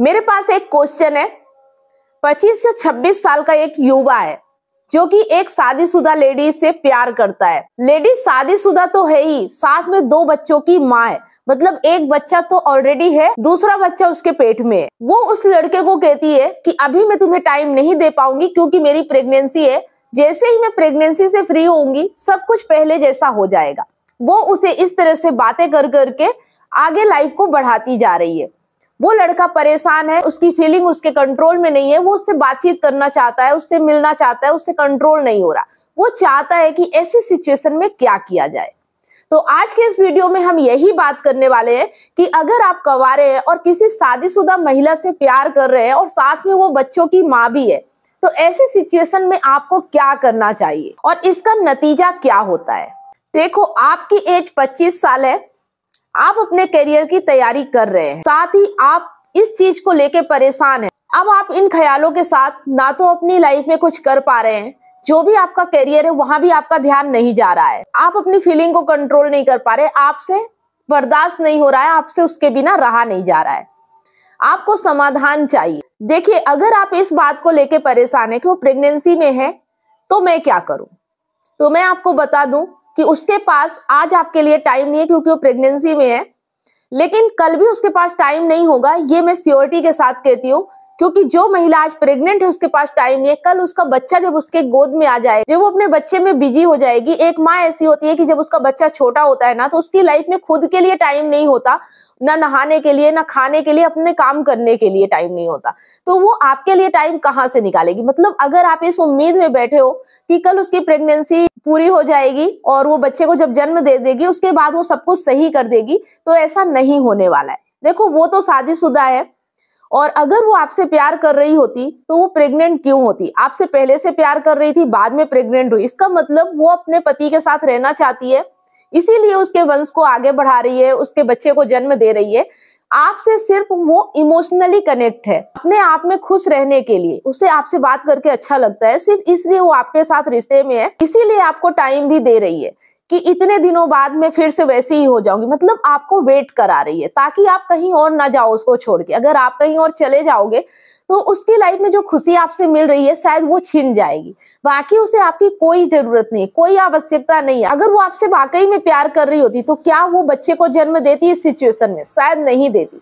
मेरे पास एक क्वेश्चन है पच्चीस से छब्बीस साल का एक युवा है जो कि एक शादीशुदा लेडी से प्यार करता है लेडी शादीशुदा तो है ही साथ में दो बच्चों की माँ है मतलब एक बच्चा तो ऑलरेडी है दूसरा बच्चा उसके पेट में है वो उस लड़के को कहती है कि अभी मैं तुम्हें टाइम नहीं दे पाऊंगी क्योंकि मेरी प्रेगनेंसी है जैसे ही मैं प्रेगनेंसी से फ्री होंगी सब कुछ पहले जैसा हो जाएगा वो उसे इस तरह से बातें कर करके आगे लाइफ को बढ़ाती जा रही है वो लड़का परेशान है उसकी फीलिंग उसके कंट्रोल में नहीं है वो उससे बातचीत करना चाहता है उससे मिलना चाहता है उससे कंट्रोल नहीं हो रहा वो चाहता है कि ऐसी सिचुएशन में क्या किया जाए तो आज के इस वीडियो में हम यही बात करने वाले हैं कि अगर आप कवारे हैं और किसी शादीशुदा महिला से प्यार कर रहे हैं और साथ में वो बच्चों की माँ भी है तो ऐसी सिचुएशन में आपको क्या करना चाहिए और इसका नतीजा क्या होता है देखो आपकी एज 25 साल है आप अपने करियर की तैयारी कर रहे हैं साथ ही आप इस चीज को लेके परेशान है अब आप इन ख्यालों के साथ ना तो अपनी लाइफ में कुछ कर पा रहे हैं जो भी आपका करियर है वहां भी आपका ध्यान नहीं जा रहा है आप अपनी फीलिंग को कंट्रोल नहीं कर पा रहे आपसे बर्दाश्त नहीं हो रहा है आपसे उसके बिना रहा नहीं जा रहा है आपको समाधान चाहिए देखिए अगर आप इस बात को लेके परेशान है कि वो प्रेगनेंसी में है तो मैं क्या करूं तो मैं आपको बता दूं कि उसके पास आज आपके लिए टाइम नहीं है क्योंकि वो प्रेगनेंसी में है लेकिन कल भी उसके पास टाइम नहीं होगा ये मैं सियोरिटी के साथ कहती हूँ क्योंकि जो महिला आज प्रेग्नेंट है उसके पास टाइम नहीं है कल उसका बच्चा जब उसके गोद में आ जाए जब वो अपने बच्चे में बिजी हो जाएगी एक माँ ऐसी होती है कि जब उसका बच्चा छोटा होता है ना तो उसकी लाइफ में खुद के लिए टाइम नहीं होता ना नहाने के लिए ना खाने के लिए अपने काम करने के लिए टाइम नहीं होता तो वो आपके लिए टाइम कहाँ से निकालेगी मतलब अगर आप इस उम्मीद में बैठे हो कि कल उसकी प्रेगनेंसी पूरी हो जाएगी और वो बच्चे को जब जन्म दे देगी उसके बाद वो सब कुछ सही कर देगी तो ऐसा नहीं होने वाला है देखो वो तो शादीशुदा है और अगर वो आपसे प्यार कर रही होती तो वो प्रेग्नेंट क्यों होती आपसे पहले से प्यार कर रही थी बाद में प्रेग्नेंट हुई इसका मतलब वो अपने पति के साथ रहना चाहती है इसीलिए उसके वंश को आगे बढ़ा रही है उसके बच्चे को जन्म दे रही है आपसे सिर्फ वो इमोशनली कनेक्ट है अपने आप में खुश रहने के लिए उससे आपसे बात करके अच्छा लगता है सिर्फ इसलिए वो आपके साथ रिश्ते में है इसीलिए आपको टाइम भी दे रही है कि इतने दिनों बाद में फिर से वैसे ही हो जाऊंगी मतलब आपको वेट करा रही है ताकि आप कहीं और ना जाओ उसको छोड़ के अगर आप कहीं और चले जाओगे तो उसकी लाइफ में जो खुशी आपसे मिल रही है शायद वो छिन जाएगी बाकी उसे आपकी कोई जरूरत नहीं कोई आवश्यकता नहीं है अगर वो आपसे वाकई में प्यार कर रही होती तो क्या वो बच्चे को जन्म देती इस सिचुएशन में शायद नहीं देती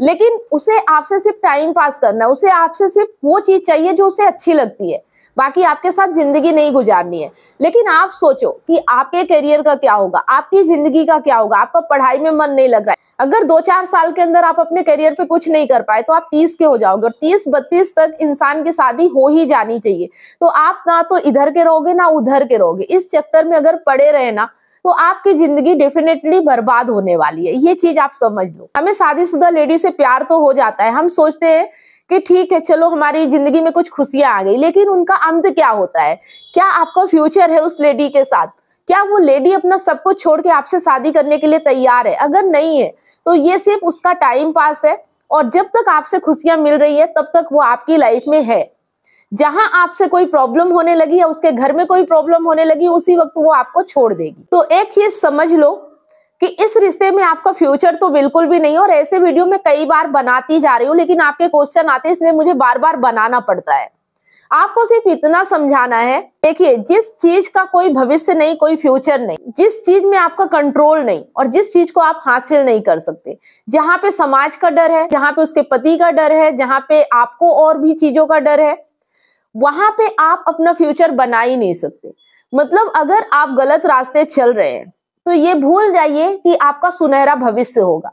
लेकिन उसे आपसे सिर्फ टाइम पास करना उसे आपसे सिर्फ वो चीज चाहिए जो उसे अच्छी लगती है बाकी आपके साथ जिंदगी नहीं गुजारनी है लेकिन आप सोचो कि आपके करियर का क्या होगा आपकी जिंदगी का क्या होगा आपका पढ़ाई में मन नहीं लग रहा है अगर दो चार साल के अंदर आप अपने करियर पे कुछ नहीं कर पाए तो आप तीस के हो जाओगे और तीस बत्तीस तक इंसान की शादी हो ही जानी चाहिए तो आप ना तो इधर के रहोगे ना उधर के रहोगे इस चक्कर में अगर पड़े रहे ना तो आपकी जिंदगी डेफिनेटली बर्बाद होने वाली है ये चीज आप समझ लो हमें शादीशुदा लेडी से प्यार तो हो जाता है हम सोचते हैं कि ठीक है चलो हमारी जिंदगी में कुछ खुशियां आ गई लेकिन उनका अंत क्या होता है क्या आपका फ्यूचर है उस लेडी के साथ क्या वो लेडी अपना सब कुछ छोड़ के आपसे शादी करने के लिए तैयार है अगर नहीं है तो ये सिर्फ उसका टाइम पास है और जब तक आपसे खुशियां मिल रही है तब तक वो आपकी लाइफ में है जहां आपसे कोई प्रॉब्लम होने लगी या उसके घर में कोई प्रॉब्लम होने लगी उसी वक्त वो आपको छोड़ देगी तो एक चीज समझ लो कि इस रिश्ते में आपका फ्यूचर तो बिल्कुल भी नहीं और ऐसे वीडियो में कई बार बनाती जा रही हूँ लेकिन आपके क्वेश्चन आते इसलिए मुझे बार बार बनाना पड़ता है आपको सिर्फ इतना समझाना है देखिए जिस चीज का कोई भविष्य नहीं कोई फ्यूचर नहीं जिस चीज में आपका कंट्रोल नहीं और जिस चीज को आप हासिल नहीं कर सकते जहां पे समाज का डर है जहां पे उसके पति का डर है जहां पे आपको और भी चीजों का डर है वहां पे आप अपना फ्यूचर बना ही नहीं सकते मतलब अगर आप गलत रास्ते चल रहे हैं तो ये भूल जाइए कि आपका सुनहरा भविष्य होगा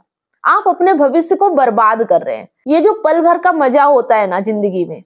आप अपने भविष्य को बर्बाद कर रहे हैं ये जो पल भर का मजा होता है ना जिंदगी में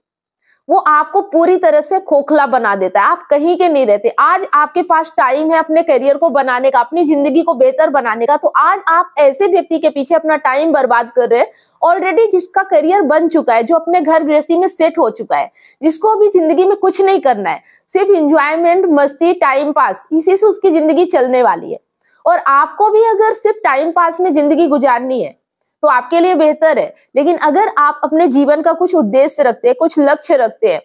वो आपको पूरी तरह से खोखला बना देता है आप कहीं के नहीं रहते आज आपके पास टाइम है अपने करियर को बनाने का अपनी जिंदगी को बेहतर बनाने का तो आज आप ऐसे व्यक्ति के पीछे अपना टाइम बर्बाद कर रहे हैं ऑलरेडी जिसका करियर बन चुका है जो अपने घर गृहस्थी में सेट हो चुका है जिसको अभी जिंदगी में कुछ नहीं करना है सिर्फ इंजॉयमेंट मस्ती टाइम पास इसी से उसकी जिंदगी चलने वाली है और आपको भी अगर सिर्फ टाइम पास में जिंदगी गुजारनी है तो आपके लिए बेहतर है लेकिन अगर आप अपने जीवन का कुछ उद्देश्य रखते हैं कुछ लक्ष्य रखते हैं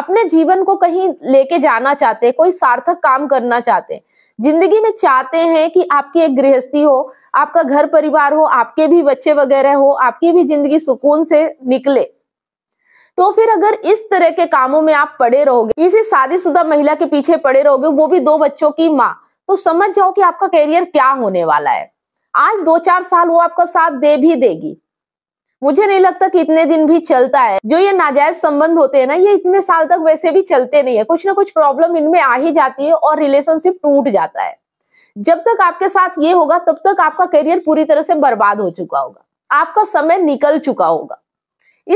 अपने जीवन को कहीं लेके जाना चाहते हैं कोई सार्थक काम करना चाहते हैं जिंदगी में चाहते हैं कि आपकी एक गृहस्थी हो आपका घर परिवार हो आपके भी बच्चे वगैरह हो आपकी भी जिंदगी सुकून से निकले तो फिर अगर इस तरह के कामों में आप पड़े रहोगे किसी शादीशुदा महिला के पीछे पड़े रहोगे वो भी दो बच्चों की माँ तो समझ जाओ कि आपका करियर क्या होने वाला है आज दो चार साल वो आपका साथ दे भी देगी मुझे नहीं लगता कि इतने दिन भी चलता है जो ये नाजायज संबंध होते हैं ना ये इतने साल तक वैसे भी चलते नहीं है कुछ ना कुछ प्रॉब्लम इनमें आ ही जाती है और रिलेशनशिप टूट जाता है जब तक आपके साथ ये होगा तब तक आपका करियर पूरी तरह से बर्बाद हो चुका होगा आपका समय निकल चुका होगा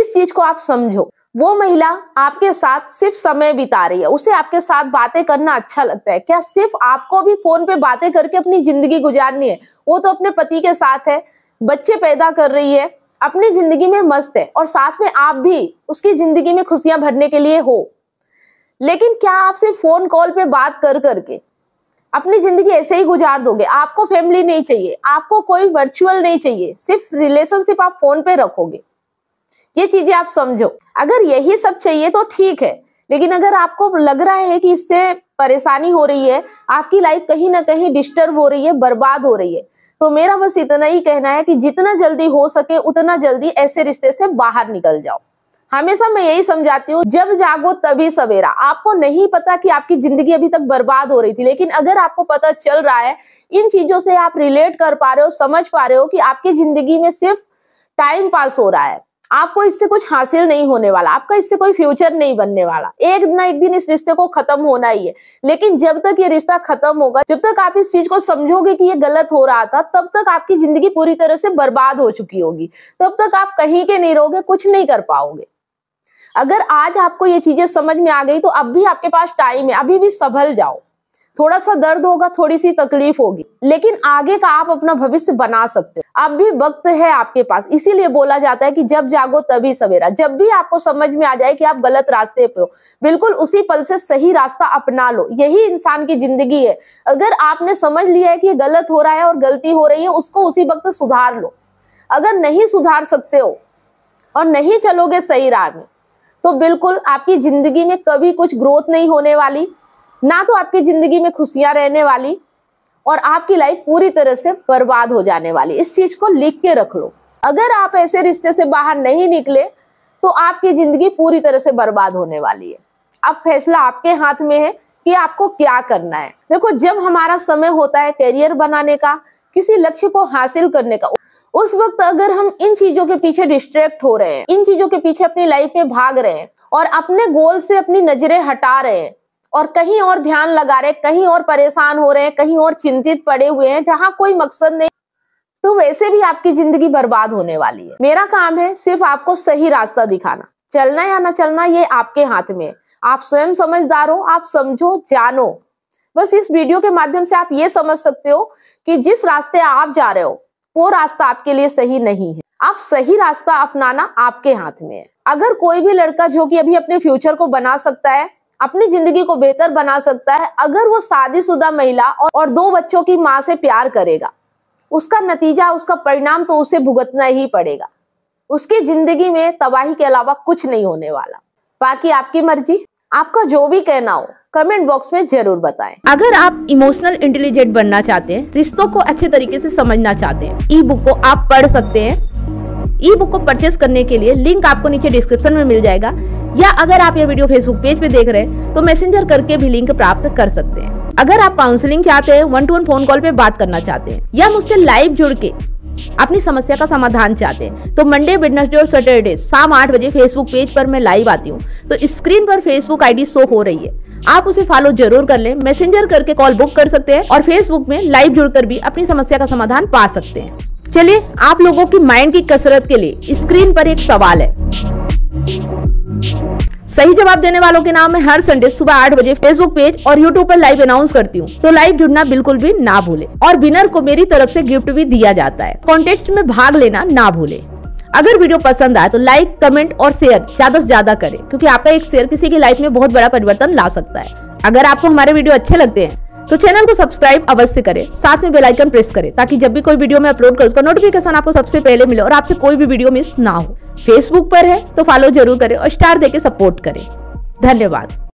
इस चीज को आप समझो वो महिला आपके साथ सिर्फ समय बिता रही है उसे आपके साथ बातें करना अच्छा लगता है क्या सिर्फ आपको भी फोन पे बातें करके अपनी जिंदगी गुजारनी है वो तो अपने पति के साथ है बच्चे पैदा कर रही है अपनी जिंदगी में मस्त है और साथ में आप भी उसकी जिंदगी में खुशियां भरने के लिए हो लेकिन क्या आप सिर्फ फोन कॉल पे बात कर करके अपनी जिंदगी ऐसे ही गुजार दोगे आपको फैमिली नहीं चाहिए आपको कोई वर्चुअल नहीं चाहिए सिर्फ रिलेशनशिप आप फोन पे रखोगे ये चीजें आप समझो अगर यही सब चाहिए तो ठीक है लेकिन अगर आपको लग रहा है कि इससे परेशानी हो रही है आपकी लाइफ कहीं ना कहीं डिस्टर्ब हो रही है बर्बाद हो रही है तो मेरा बस इतना ही कहना है कि जितना जल्दी हो सके उतना जल्दी ऐसे रिश्ते से बाहर निकल जाओ हमेशा मैं यही समझाती हूँ जब जागो तभी सवेरा आपको नहीं पता कि आपकी जिंदगी अभी तक बर्बाद हो रही थी लेकिन अगर आपको पता चल रहा है इन चीजों से आप रिलेट कर पा रहे हो समझ पा रहे हो कि आपकी जिंदगी में सिर्फ टाइम पास हो रहा है आपको इससे कुछ हासिल नहीं होने वाला आपका इससे कोई फ्यूचर नहीं बनने वाला एक ना एक दिन इस रिश्ते को खत्म होना ही है लेकिन जब तक ये रिश्ता खत्म होगा जब तक आप इस चीज को समझोगे कि ये गलत हो रहा था तब तक आपकी जिंदगी पूरी तरह से बर्बाद हो चुकी होगी तब तक आप कहीं के नहीं रहोगे कुछ नहीं कर पाओगे अगर आज आपको ये चीजें समझ में आ गई तो अब भी आपके पास टाइम है अभी भी संभल जाओ थोड़ा सा दर्द होगा थोड़ी सी तकलीफ होगी लेकिन आगे का आप अपना भविष्य बना सकते हो अब भी वक्त है आपके पास इसीलिए बोला जाता है कि जब जागो तभी सवेरा जब भी आपको समझ में आ जाए कि आप गलत रास्ते पे हो बिल्कुल उसी पल से सही रास्ता अपना लो यही इंसान की जिंदगी है अगर आपने समझ लिया है कि गलत हो रहा है और गलती हो रही है उसको उसी वक्त सुधार लो अगर नहीं सुधार सकते हो और नहीं चलोगे सही राह में तो बिल्कुल आपकी जिंदगी में कभी कुछ ग्रोथ नहीं होने वाली ना तो आपकी जिंदगी में खुशियां रहने वाली और आपकी लाइफ पूरी तरह से बर्बाद हो जाने वाली इस चीज को लिख के रख लो अगर आप ऐसे रिश्ते से बाहर नहीं निकले तो आपकी जिंदगी पूरी तरह से बर्बाद होने वाली है अब फैसला आपके हाथ में है कि आपको क्या करना है देखो जब हमारा समय होता है करियर बनाने का किसी लक्ष्य को हासिल करने का उस वक्त अगर हम इन चीजों के पीछे डिस्ट्रैक्ट हो रहे हैं इन चीजों के पीछे अपनी लाइफ में भाग रहे हैं और अपने गोल से अपनी नजरें हटा रहे हैं और कहीं और ध्यान लगा रहे कहीं और परेशान हो रहे हैं कहीं और चिंतित पड़े हुए हैं जहां कोई मकसद नहीं तो वैसे भी आपकी जिंदगी बर्बाद होने वाली है मेरा काम है सिर्फ आपको सही रास्ता दिखाना चलना या ना चलना ये आपके हाथ में है आप स्वयं समझदार हो आप समझो जानो बस इस वीडियो के माध्यम से आप ये समझ सकते हो कि जिस रास्ते आप जा रहे हो वो रास्ता आपके लिए सही नहीं है आप सही रास्ता अपनाना आपके हाथ में है अगर कोई भी लड़का जो कि अभी अपने फ्यूचर को बना सकता है अपनी जिंदगी को बेहतर बना सकता है अगर वो शादीशुदा महिला और दो बच्चों की माँ से प्यार करेगा उसका नतीजा उसका परिणाम तो उसे भुगतना ही पड़ेगा उसकी जिंदगी में तबाही के अलावा कुछ नहीं होने वाला बाकी आपकी मर्जी आपका जो भी कहना हो कमेंट बॉक्स में जरूर बताएं। अगर आप इमोशनल इंटेलिजेंट बनना चाहते हैं रिश्तों को अच्छे तरीके से समझना चाहते हैं ई बुक को आप पढ़ सकते हैं ई बुक को परचेस करने के लिए लिंक आपको नीचे डिस्क्रिप्शन में मिल जाएगा या अगर आप ये वीडियो फेसबुक पेज पे देख रहे हैं तो मैसेंजर करके भी लिंक प्राप्त कर सकते हैं अगर आप काउंसलिंग चाहते हैं one two one phone call पे बात करना चाहते हैं या मुझसे लाइव जुड़ के अपनी समस्या का समाधान चाहते हैं तो मंडे वेडनेसडे और सैटरडे शाम आठ बजे फेसबुक पेज पर मैं लाइव आती हूँ तो स्क्रीन पर फेसबुक आईडी शो हो रही है आप उसे फॉलो जरूर कर लें मैसेंजर करके कॉल बुक कर सकते हैं और फेसबुक में लाइव जुड़कर भी अपनी समस्या का समाधान पा सकते हैं चलिए आप लोगों की माइंड की कसरत के लिए स्क्रीन पर एक सवाल है सही जवाब देने वालों के नाम मैं हर संडे सुबह आठ बजे फेसबुक पेज और यूट्यूब पर लाइव अनाउंस करती हूँ तो लाइव जुड़ना बिल्कुल भी ना भूले और विनर को मेरी तरफ ऐसी गिफ्ट भी दिया जाता है कॉन्टेस्ट में भाग लेना ना भूले अगर वीडियो पसंद आए तो लाइक कमेंट और शेयर ज्यादा से ज्यादा करें क्योंकि आपका एक शेयर किसी की लाइफ में बहुत बड़ा परिवर्तन ला सकता है अगर आपको हमारे वीडियो अच्छे लगते हैं तो चैनल को सब्सक्राइब अवश्य करें साथ में बेलाइकन प्रेस करें ताकि जब भी कोई वीडियो में अपलोड करूँ उसका नोटिफिकेशन आपको सबसे पहले मिले और आपसे कोई भी वीडियो मिस ना हो फेसबुक पर है तो फॉलो जरूर करें और स्टार देके सपोर्ट करें धन्यवाद